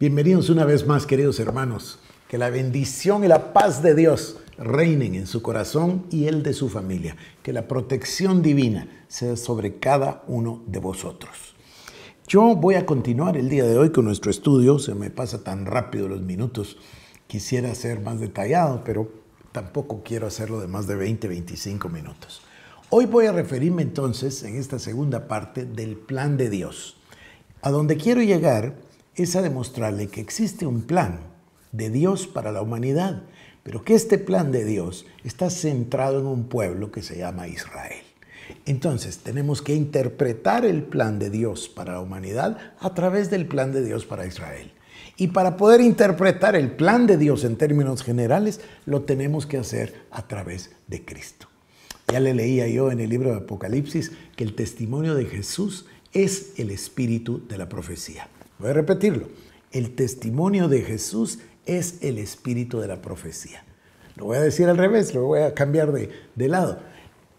Bienvenidos una vez más, queridos hermanos. Que la bendición y la paz de Dios reinen en su corazón y el de su familia. Que la protección divina sea sobre cada uno de vosotros. Yo voy a continuar el día de hoy con nuestro estudio. Se me pasa tan rápido los minutos. Quisiera ser más detallado, pero tampoco quiero hacerlo de más de 20, 25 minutos. Hoy voy a referirme entonces en esta segunda parte del plan de Dios. A donde quiero llegar es a demostrarle que existe un plan de Dios para la humanidad, pero que este plan de Dios está centrado en un pueblo que se llama Israel. Entonces tenemos que interpretar el plan de Dios para la humanidad a través del plan de Dios para Israel. Y para poder interpretar el plan de Dios en términos generales, lo tenemos que hacer a través de Cristo. Ya le leía yo en el libro de Apocalipsis que el testimonio de Jesús es el espíritu de la profecía. Voy a repetirlo. El testimonio de Jesús es el espíritu de la profecía. Lo voy a decir al revés, lo voy a cambiar de, lado.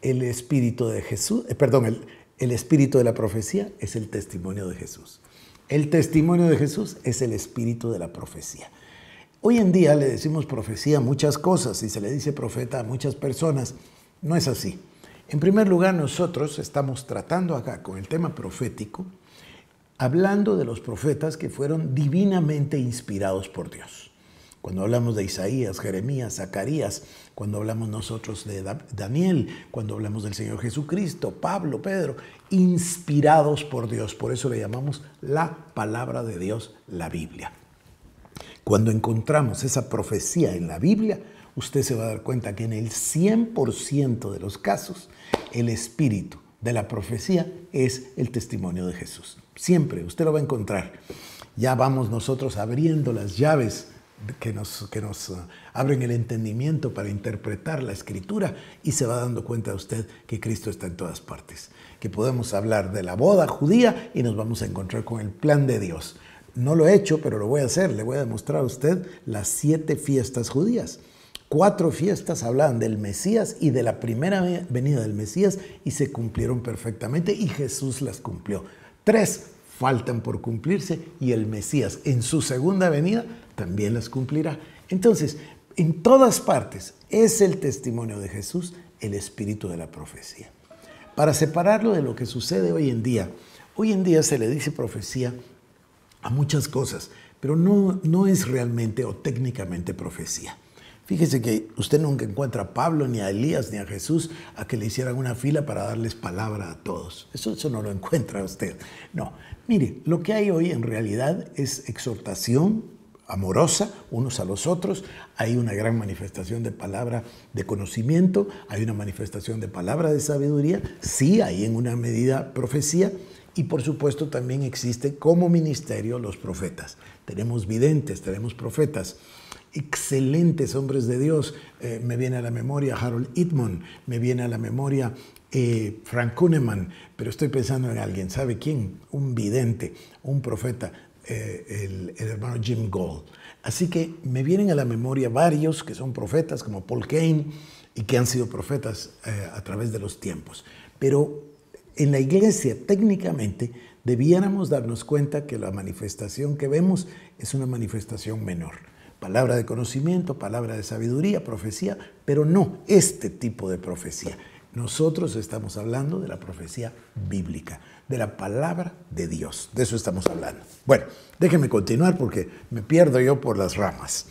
El espíritu de Jesús, eh, perdón, el, el espíritu de la profecía es el testimonio de Jesús. El testimonio de Jesús es el espíritu de la profecía. Hoy en día le decimos profecía a muchas cosas y se le dice profeta a muchas personas. No es así. En primer lugar, nosotros estamos tratando acá con el tema profético hablando de los profetas que fueron divinamente inspirados por Dios. Cuando hablamos de Isaías, Jeremías, Zacarías, cuando hablamos nosotros de Daniel, cuando hablamos del Señor Jesucristo, Pablo, Pedro, inspirados por Dios. Por eso le llamamos la palabra de Dios, la Biblia. Cuando encontramos esa profecía en la Biblia, usted se va a dar cuenta que en el 100% de los casos, el espíritu de la profecía es el testimonio de Jesús. Siempre usted lo va a encontrar. Ya vamos nosotros abriendo las llaves que nos, que nos eh, abren el entendimiento para interpretar la escritura y se va dando cuenta usted que Cristo está en todas partes, que podemos hablar de la boda judía y nos vamos a encontrar con el plan de Dios. No lo he hecho, pero lo voy a hacer. Le voy a demostrar a usted las siete fiestas judías. Cuatro fiestas hablaban del Mesías y de la primera venida del Mesías y se cumplieron perfectamente y Jesús las cumplió. Tres faltan por cumplirse y el Mesías en su segunda venida también las cumplirá. Entonces, en todas partes es el testimonio de Jesús el espíritu de la profecía. Para separarlo de lo que sucede hoy en día, hoy en día se le dice profecía a muchas cosas, pero no, no es realmente o técnicamente profecía. Fíjese que usted nunca encuentra a Pablo, ni a Elías, ni a Jesús a que le hicieran una fila para darles palabra a todos. Eso, no lo encuentra usted. No, mire, lo que hay hoy en realidad es exhortación, amorosa unos a los otros, hay una gran manifestación de palabra de conocimiento, hay una manifestación de palabra de sabiduría, sí hay en una medida profecía y por supuesto también existe como ministerio los profetas. Tenemos videntes, tenemos profetas excelentes hombres de Dios. Eh, me viene a la memoria Harold Itman, me viene a la memoria eh, Frank Kuhneman, pero estoy pensando en alguien, ¿sabe quién? Un vidente, un profeta, eh, el, hermano Jim Gold. Así que me vienen a la memoria varios que son profetas, como Paul Kane, y que han sido profetas a través de los tiempos. Pero en la iglesia, técnicamente, debiéramos darnos cuenta que la manifestación que vemos es una manifestación menor palabra de conocimiento, palabra de sabiduría, profecía, pero no este tipo de profecía. Nosotros estamos hablando de la profecía bíblica, de la palabra de Dios. De eso estamos hablando. Bueno, déjenme continuar porque me pierdo yo por las ramas.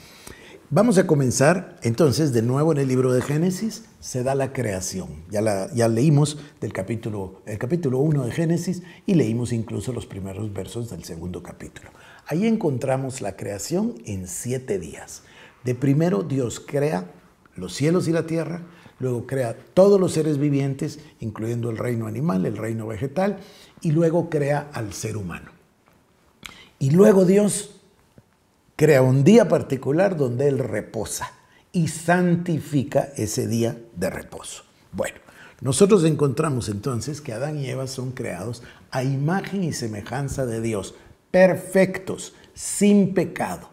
Vamos a comenzar entonces de nuevo en el libro de Génesis, se da la creación. Ya, leímos del capítulo, el capítulo 1 de Génesis y leímos incluso los primeros versos del segundo capítulo. Ahí encontramos la creación en siete días. De primero Dios crea los cielos y la tierra, luego crea todos los seres vivientes, incluyendo el reino animal, el reino vegetal, y luego crea al ser humano. Y luego Dios crea un día particular donde Él reposa y santifica ese día de reposo. Bueno, nosotros encontramos entonces que Adán y Eva son creados a imagen y semejanza de Dios, perfectos, sin pecado.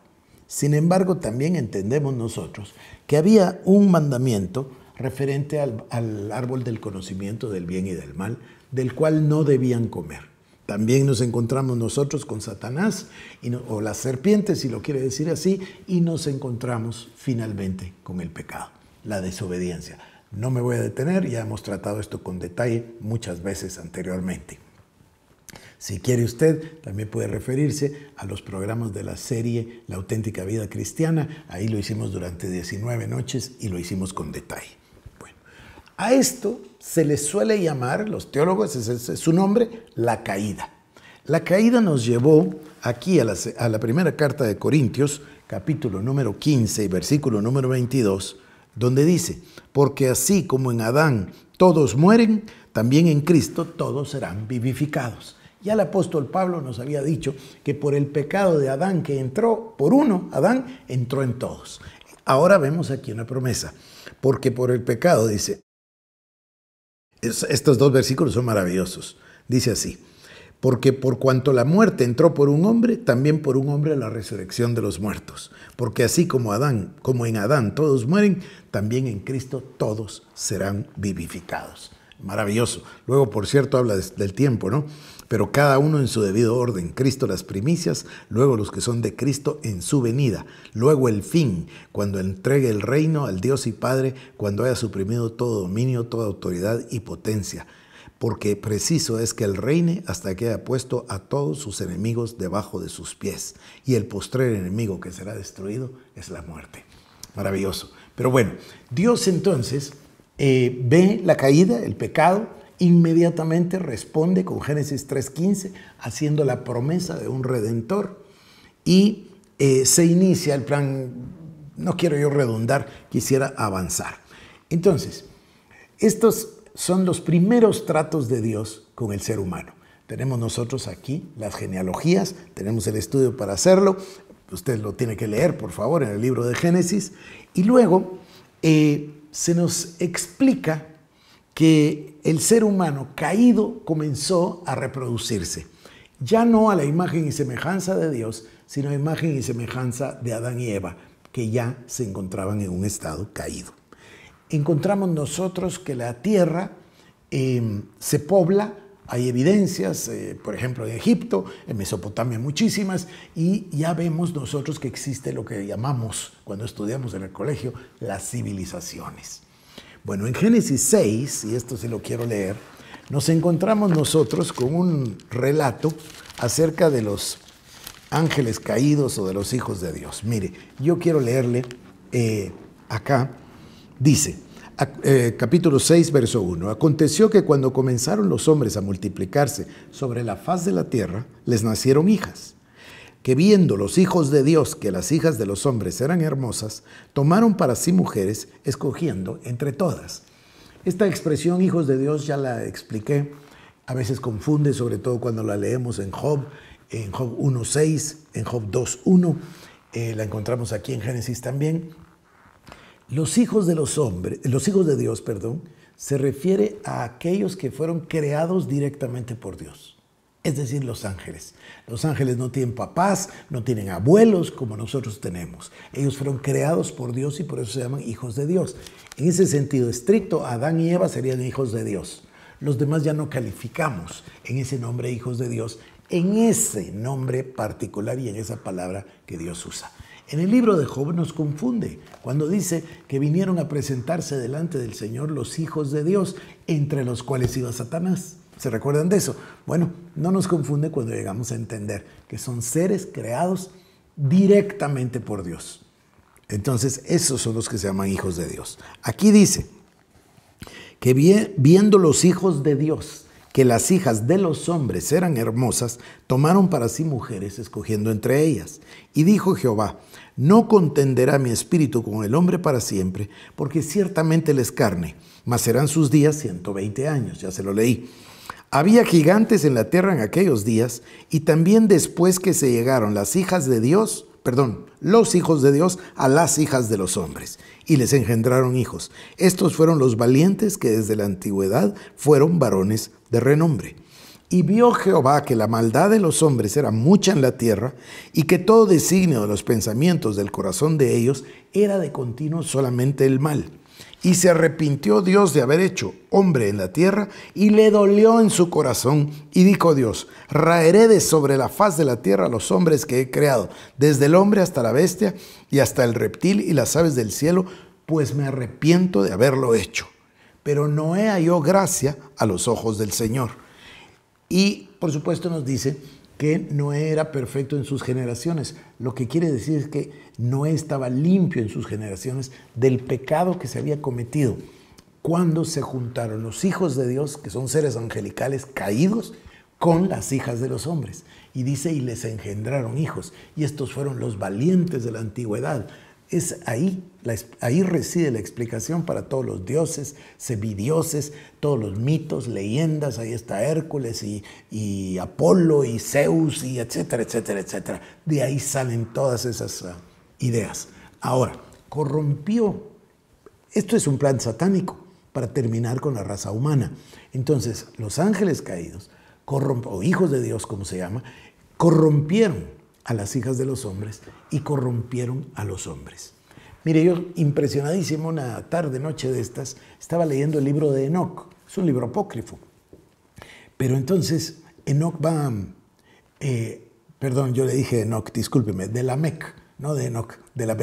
Sin embargo, también entendemos nosotros que había un mandamiento referente al, árbol del conocimiento del bien y del mal, del cual no debían comer. También nos encontramos nosotros con Satanás y o las serpientes, si lo quiere decir así, y nos encontramos finalmente con el pecado, la desobediencia. No me voy a detener, ya hemos tratado esto con detalle muchas veces anteriormente. Si quiere usted, también puede referirse a los programas de la serie La auténtica vida cristiana. Ahí lo hicimos durante 19 noches y lo hicimos con detalle. Bueno, a esto se le suele llamar, los teólogos, ese es su nombre, la caída. La caída nos llevó aquí a la, a la primera carta de Corintios, capítulo número 15 y versículo número 22, donde dice, porque así como en Adán todos mueren, también en Cristo todos serán vivificados. Ya el apóstol Pablo nos había dicho que por el pecado de Adán que entró por uno, Adán entró en todos. Ahora vemos aquí una promesa, porque por el pecado, dice, estos dos versículos son maravillosos, dice así, porque por cuanto la muerte entró por un hombre, también por un hombre la resurrección de los muertos, porque así como Adán, como en Adán todos mueren, también en Cristo todos serán vivificados. Maravilloso. Luego, por cierto, habla del tiempo, ¿no? pero cada uno en su debido orden. Cristo las primicias, luego los que son de Cristo en su venida, luego el fin, cuando entregue el reino al Dios y Padre, cuando haya suprimido todo dominio, toda autoridad y potencia. Porque preciso es que él reine hasta que haya puesto a todos sus enemigos debajo de sus pies. Y el postrer enemigo que será destruido es la muerte. Maravilloso. Pero bueno, Dios entonces eh, ve la caída, el pecado, inmediatamente responde con Génesis 3.15, haciendo la promesa de un redentor. Y eh, se inicia el plan, no quiero yo redundar, quisiera avanzar. Entonces, estos son los primeros tratos de Dios con el ser humano. Tenemos nosotros aquí las genealogías, tenemos el estudio para hacerlo, usted lo tiene que leer, por favor, en el libro de Génesis, y luego eh, se nos explica que el ser humano caído comenzó a reproducirse, ya no a la imagen y semejanza de Dios, sino a imagen y semejanza de Adán y Eva, que ya se encontraban en un estado caído. Encontramos nosotros que la tierra em, se pobla, hay evidencias, eh, por ejemplo, en Egipto, en Mesopotamia muchísimas, y ya vemos nosotros que existe lo que llamamos, cuando estudiamos en el colegio, las civilizaciones. Bueno, en Génesis 6, y esto se lo quiero leer, nos encontramos nosotros con un relato acerca de los ángeles caídos o de los hijos de Dios. Mire, yo quiero leerle eh, acá, dice, eh, capítulo 6, verso 1. Aconteció que cuando comenzaron los hombres a multiplicarse sobre la faz de la tierra, les nacieron hijas que viendo los hijos de Dios que las hijas de los hombres eran hermosas, tomaron para sí mujeres, escogiendo entre todas. Esta expresión hijos de Dios ya la expliqué, a veces confunde, sobre todo cuando la leemos en Job, en Job 1.6, en Job 2.1, eh, la encontramos aquí en Génesis también. Los hijos de los hombres, los hijos de Dios, perdón, se refiere a aquellos que fueron creados directamente por Dios es decir, los ángeles. Los ángeles no tienen papás, no tienen abuelos como nosotros tenemos. Ellos fueron creados por Dios y por eso se llaman hijos de Dios. En ese sentido estricto, Adán y Eva serían hijos de Dios. Los demás ya no calificamos en ese nombre hijos de Dios, en ese nombre particular y en esa palabra que Dios usa. En el libro de Job nos confunde cuando dice que vinieron a presentarse delante del Señor los hijos de Dios, entre los cuales iba Satanás. ¿Se recuerdan de eso? Bueno, no nos confunde cuando llegamos a entender que son seres creados directamente por Dios. Entonces, esos son los que se llaman hijos de Dios. Aquí dice que viendo los hijos de Dios, que las hijas de los hombres eran hermosas, tomaron para sí mujeres, escogiendo entre ellas. Y dijo Jehová, no contenderá mi espíritu con el hombre para siempre, porque ciertamente les es carne, mas serán sus días 120 años, ya se lo leí. Había gigantes en la tierra en aquellos días y también después que se llegaron las hijas de Dios, perdón, los hijos de Dios a las hijas de los hombres y les engendraron hijos. Estos fueron los valientes que desde la antigüedad fueron varones de renombre. Y vio Jehová que la maldad de los hombres era mucha en la tierra y que todo designio de los pensamientos del corazón de ellos era de continuo solamente el mal. Y se arrepintió Dios de haber hecho hombre en la tierra y le dolió en su corazón. Y dijo Dios, raeré de sobre la faz de la tierra los hombres que he creado, desde el hombre hasta la bestia y hasta el reptil y las aves del cielo, pues me arrepiento de haberlo hecho. Pero Noé halló gracia a los ojos del Señor. Y por supuesto nos dice que no era perfecto en sus generaciones. Lo que quiere decir es que no estaba limpio en sus generaciones del pecado que se había cometido cuando se juntaron los hijos de Dios, que son seres angelicales caídos, con las hijas de los hombres. Y dice, y les engendraron hijos. Y estos fueron los valientes de la antigüedad, es ahí, ahí reside la explicación para todos los dioses, semidioses, todos los mitos, leyendas, ahí está Hércules y, Apolo y Zeus y etcétera, etcétera, etcétera. De ahí salen todas esas ah, ideas. Ahora, corrompió. Esto es un plan satánico para terminar con la raza humana. Entonces, los ángeles caídos, o hijos de Dios como se llama, corrompieron a las hijas de los hombres y corrompieron a los hombres. Mire, yo impresionadísimo una tarde, noche de estas, estaba leyendo el libro de Enoch, es un libro apócrifo. Pero entonces Enoch va, eh, perdón, yo le dije Enoch, discúlpeme, de la no de Enoch, de la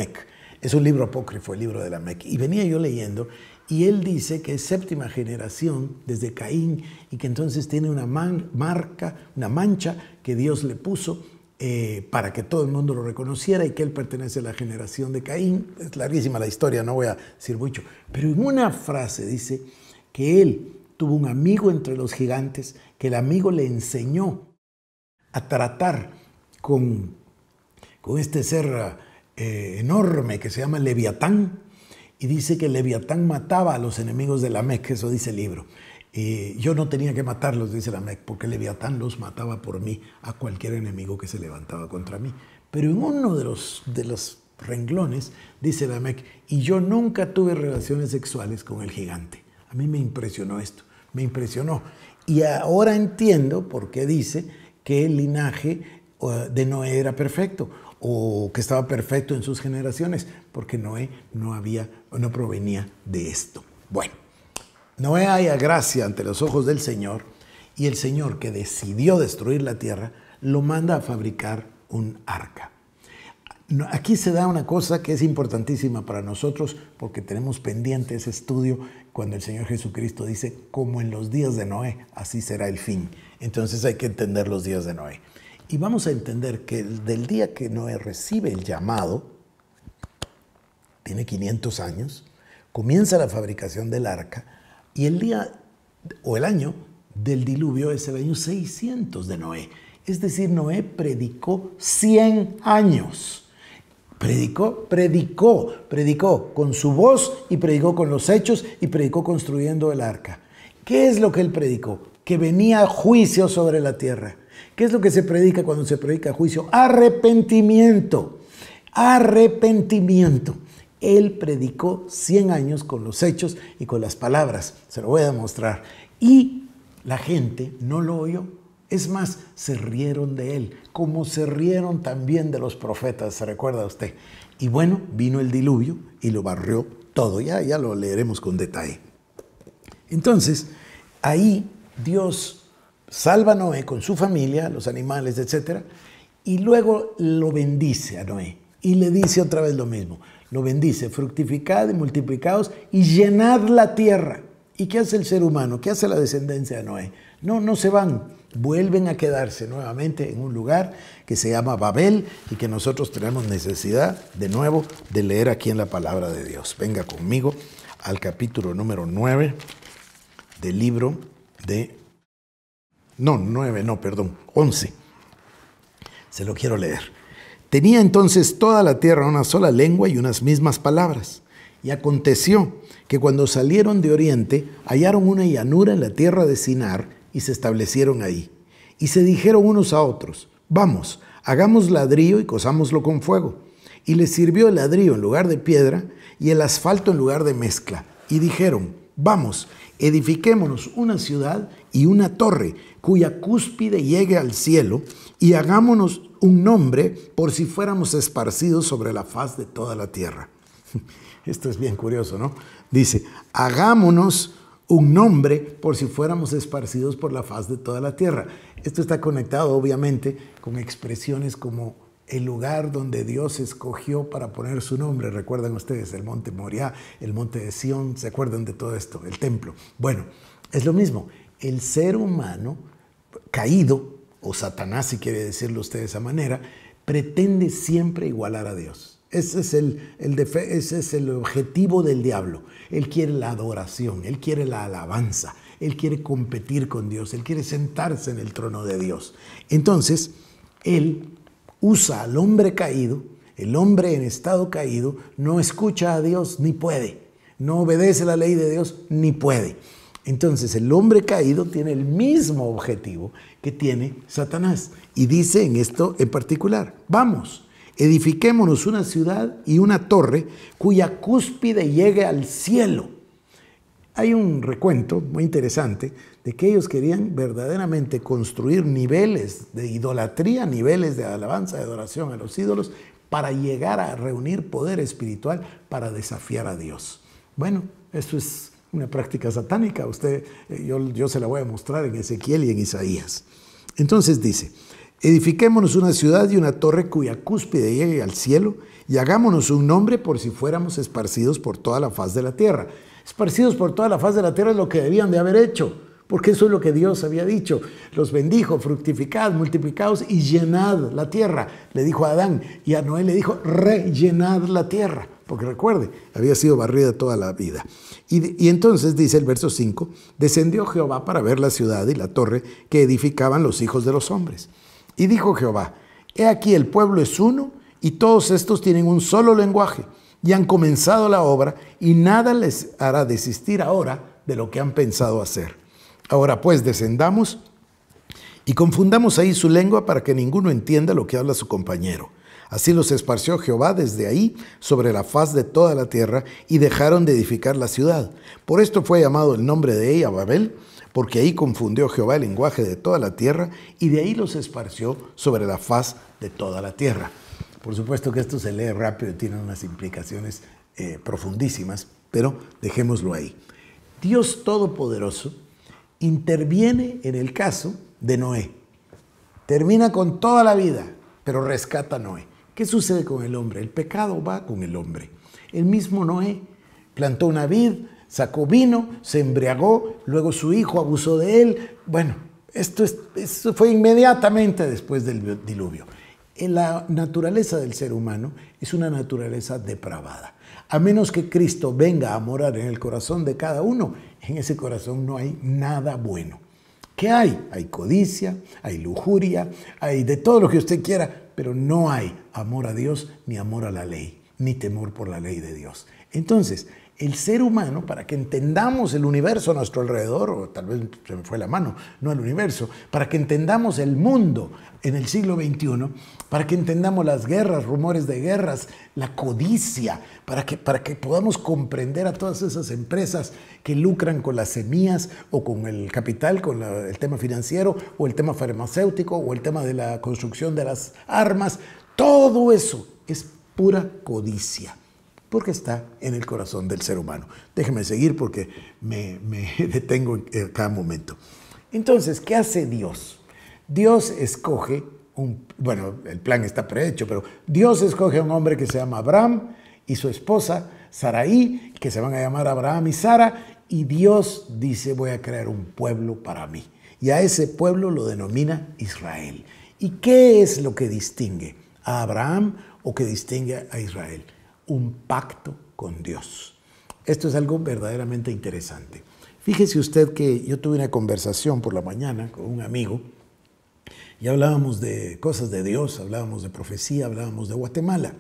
Es un libro apócrifo, el libro de la Mec. Y venía yo leyendo y él dice que es séptima generación desde Caín y que entonces tiene una marca, una mancha que Dios le puso eh, para que todo el mundo lo reconociera y que él pertenece a la generación de Caín. Es larguísima la historia, no voy a decir mucho. Pero en una frase dice que él tuvo un amigo entre los gigantes, que el amigo le enseñó a tratar con, este ser eh, enorme que se llama Leviatán, y dice que Leviatán mataba a los enemigos de la que eso dice el libro. Eh, yo no tenía que matarlos, dice la MEC, porque Leviatán los mataba por mí a cualquier enemigo que se levantaba contra mí. Pero en uno de los, de los renglones, dice la MEC, y yo nunca tuve relaciones sexuales con el gigante. A mí me impresionó esto, me impresionó. Y ahora entiendo por qué dice que el linaje uh, de Noé era perfecto o que estaba perfecto en sus generaciones, porque Noé no había no provenía de esto. Bueno, Noé haya gracia ante los ojos del Señor y el Señor que decidió destruir la tierra lo manda a fabricar un arca. Aquí se da una cosa que es importantísima para nosotros porque tenemos pendiente ese estudio cuando el Señor Jesucristo dice, como en los días de Noé, así será el fin. Entonces hay que entender los días de Noé. Y vamos a entender que del día que Noé recibe el llamado, tiene 500 años, comienza la fabricación del arca, y el día o el año del diluvio es el año 600 de Noé. Es decir, Noé predicó 100 años. Predicó, predicó, predicó con su voz y predicó con los hechos y predicó construyendo el arca. ¿Qué es lo que él predicó? Que venía juicio sobre la tierra. ¿Qué es lo que se predica cuando se predica juicio? Arrepentimiento. Arrepentimiento. Él predicó 100 años con los hechos y con las palabras. Se lo voy a demostrar. Y la gente no lo oyó. Es más, se rieron de él, como se rieron también de los profetas, se recuerda usted. Y bueno, vino el diluvio y lo barrió todo. Ya, ya lo leeremos con detalle. Entonces, ahí Dios salva a Noé con su familia, los animales, etc. Y luego lo bendice a Noé y le dice otra vez lo mismo lo bendice, fructificad y multiplicaos y llenad la tierra. ¿Y qué hace el ser humano? ¿Qué hace la descendencia de Noé? No, no se van, vuelven a quedarse nuevamente en un lugar que se llama Babel y que nosotros tenemos necesidad de nuevo de leer aquí en la palabra de Dios. Venga conmigo al capítulo número 9 del libro de... No, 9, no, perdón, 11. Se lo quiero leer. Tenía entonces toda la tierra una sola lengua y unas mismas palabras. Y aconteció que cuando salieron de Oriente hallaron una llanura en la tierra de Sinar y se establecieron ahí. Y se dijeron unos a otros, vamos, hagamos ladrillo y cosámoslo con fuego. Y les sirvió el ladrillo en lugar de piedra y el asfalto en lugar de mezcla. Y dijeron, vamos, edifiquémonos una ciudad y una torre cuya cúspide llegue al cielo y hagámonos un nombre por si fuéramos esparcidos sobre la faz de toda la tierra. Esto es bien curioso, ¿no? Dice, hagámonos un nombre por si fuéramos esparcidos por la faz de toda la tierra. Esto está conectado obviamente con expresiones como el lugar donde Dios escogió para poner su nombre. Recuerdan ustedes el monte Moriah, el monte de Sión, ¿se acuerdan de todo esto? El templo. Bueno, es lo mismo. El ser humano caído o Satanás, si quiere decirlo usted de esa manera, pretende siempre igualar a Dios. Ese es el, ese es el objetivo del diablo. Él quiere la adoración, él quiere la alabanza, él quiere competir con Dios, él quiere sentarse en el trono de Dios. Entonces, él usa al hombre caído, el hombre en estado caído, no escucha a Dios ni puede, no obedece la ley de Dios ni puede. Entonces el hombre caído tiene el mismo objetivo que tiene Satanás. Y dice en esto en particular, vamos, edifiquémonos una ciudad y una torre cuya cúspide llegue al cielo. Hay un recuento muy interesante de que ellos querían verdaderamente construir niveles de idolatría, niveles de alabanza, de adoración a los ídolos, para llegar a reunir poder espiritual para desafiar a Dios. Bueno, esto es una práctica satánica. Usted, eh, yo, se la voy a mostrar en Ezequiel y en Isaías. Entonces dice, edifiquémonos una ciudad y una torre cuya cúspide llegue al cielo y hagámonos un nombre por si fuéramos esparcidos por toda la faz de la tierra. Esparcidos por toda la faz de la tierra es lo que debían de haber hecho, porque eso es lo que Dios había dicho. Los bendijo, fructificad, multiplicaos y llenad la tierra, le dijo a Adán. Y a Noé le dijo, rellenad la tierra porque recuerde, había sido barrida toda la vida. Y, entonces dice el verso 5, descendió Jehová para ver la ciudad y la torre que edificaban los hijos de los hombres. Y dijo Jehová, he aquí el pueblo es uno y todos estos tienen un solo lenguaje y han comenzado la obra y nada les hará desistir ahora de lo que han pensado hacer. Ahora pues descendamos y confundamos ahí su lengua para que ninguno entienda lo que habla su compañero. Así los esparció Jehová desde ahí sobre la faz de toda la tierra y dejaron de edificar la ciudad. Por esto fue llamado el nombre de ella Babel, porque ahí confundió Jehová el lenguaje de toda la tierra y de ahí los esparció sobre la faz de toda la tierra. Por supuesto que esto se lee rápido y tiene unas implicaciones eh, profundísimas, pero dejémoslo ahí. Dios Todopoderoso interviene en el caso de Noé. Termina con toda la vida, pero rescata a Noé. ¿Qué sucede con el hombre? El pecado va con el hombre. El mismo Noé plantó una vid, sacó vino, se embriagó, luego su hijo abusó de él. Bueno, esto, fue inmediatamente después del diluvio. En eh, la naturaleza del ser humano es una naturaleza depravada. A menos que Cristo venga a morar en el corazón de cada uno, en ese corazón no hay nada bueno. ¿Qué hay? Hay codicia, hay lujuria, hay de todo lo que usted quiera, pero no hay amor a Dios ni amor a la ley, ni temor por la ley de Dios. Entonces, el ser humano, para que entendamos el universo a nuestro alrededor, o tal vez se me fue la mano, no el universo, para que entendamos el mundo en el siglo XXI, para que entendamos las guerras, rumores de guerras, la codicia, para que, para que podamos comprender a todas esas empresas que lucran con las semillas o con el capital, con el tema financiero o el tema farmacéutico o el tema de la construcción de las armas. Todo eso es pura codicia porque está en el corazón del ser humano. Déjeme seguir porque me, detengo en cada momento. Entonces, ¿qué hace Dios? Dios escoge un, bueno, el plan está prehecho, pero Dios escoge a un hombre que se llama Abraham y su esposa Saraí, que se van a llamar Abraham y Sara, y Dios dice, voy a crear un pueblo para mí. Y a ese pueblo lo denomina Israel. ¿Y qué es lo que distingue a Abraham o que distingue a Israel? un pacto con Dios. Esto es algo verdaderamente interesante. Fíjese usted que yo tuve una conversación por la mañana con un amigo y hablábamos de cosas de Dios, hablábamos de profecía, hablábamos de Guatemala.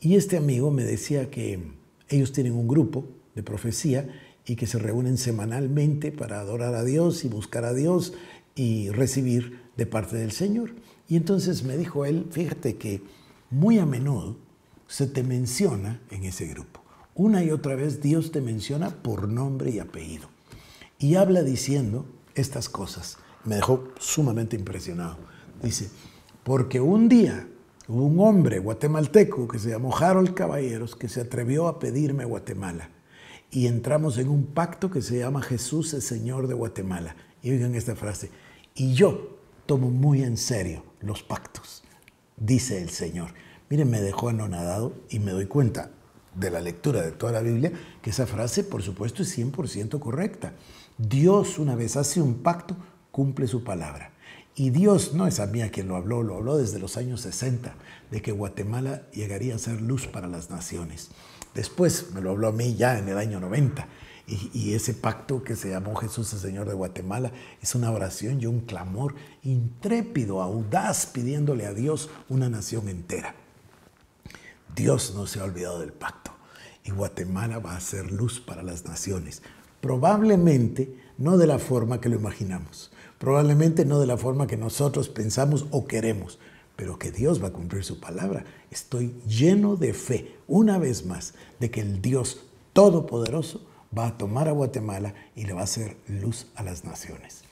Y este amigo me decía que ellos tienen un grupo de profecía y que se reúnen semanalmente para adorar a Dios y buscar a Dios y recibir de parte del Señor. Y entonces me dijo él, fíjate que muy a menudo se te menciona en ese grupo. Una y otra vez Dios te menciona por nombre y apellido. Y habla diciendo estas cosas. Me dejó sumamente impresionado. Dice, porque un día hubo un hombre guatemalteco que se llamó Harold Caballeros que se atrevió a pedirme Guatemala. Y entramos en un pacto que se llama Jesús el Señor de Guatemala. Y oigan esta frase. Y yo tomo muy en serio los pactos, dice el Señor. Miren, me dejó anonadado y me doy cuenta de la lectura de toda la Biblia que esa frase, por supuesto, es 100% correcta. Dios una vez hace un pacto, cumple su palabra. Y Dios no es a mí a quien lo habló, lo habló desde los años 60, de que Guatemala llegaría a ser luz para las naciones. Después me lo habló a mí ya en el año 90. Y, y, ese pacto que se llamó Jesús el Señor de Guatemala es una oración y un clamor intrépido, audaz, pidiéndole a Dios una nación entera. Dios no se ha olvidado del pacto y Guatemala va a ser luz para las naciones. Probablemente no de la forma que lo imaginamos, probablemente no de la forma que nosotros pensamos o queremos, pero que Dios va a cumplir su palabra. Estoy lleno de fe, una vez más, de que el Dios Todopoderoso va a tomar a Guatemala y le va a hacer luz a las naciones.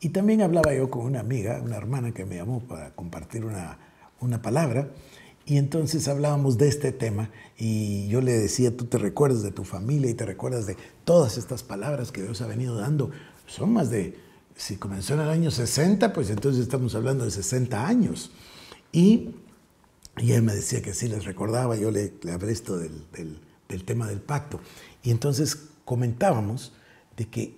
Y también hablaba yo con una amiga, una hermana que me llamó para compartir una, una palabra, y entonces hablábamos de este tema y yo le decía, tú te recuerdas de tu familia y te recuerdas de todas estas palabras que Dios ha venido dando. Son más de, si comenzó en el año 60, pues entonces estamos hablando de 60 años. Y, y él me decía que sí les recordaba, yo le, le hablé esto del, del tema del pacto. Y entonces comentábamos de que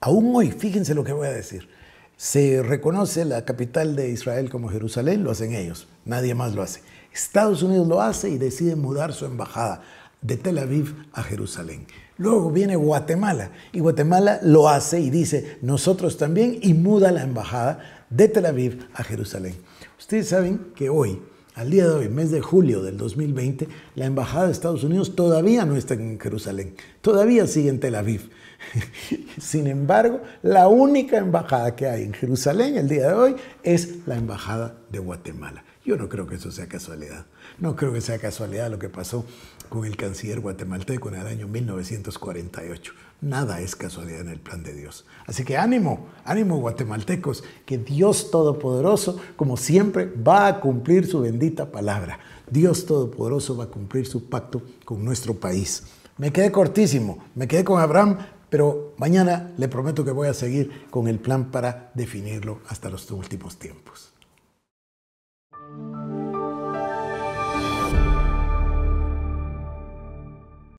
aún hoy, fíjense lo que voy a decir, se reconoce la capital de Israel como Jerusalén, lo hacen ellos, nadie más lo hace. Estados Unidos lo hace y decide mudar su embajada de Tel Aviv a Jerusalén. Luego viene Guatemala y Guatemala lo hace y dice nosotros también y muda la embajada de Tel Aviv a Jerusalén. Ustedes saben que hoy, al día de hoy, mes de julio del 2020, la embajada de Estados Unidos todavía no está en Jerusalén, todavía sigue en Tel Aviv. Sin embargo, la única embajada que hay en Jerusalén el día de hoy es la embajada de Guatemala. Yo no creo que eso sea casualidad. No creo que sea casualidad lo que pasó con el canciller guatemalteco en el año 1948. Nada es casualidad en el plan de Dios. Así que ánimo, ánimo guatemaltecos, que Dios Todopoderoso, como siempre, va a cumplir su bendita palabra. Dios Todopoderoso va a cumplir su pacto con nuestro país. Me quedé cortísimo, me quedé con Abraham, pero mañana le prometo que voy a seguir con el plan para definirlo hasta los últimos tiempos.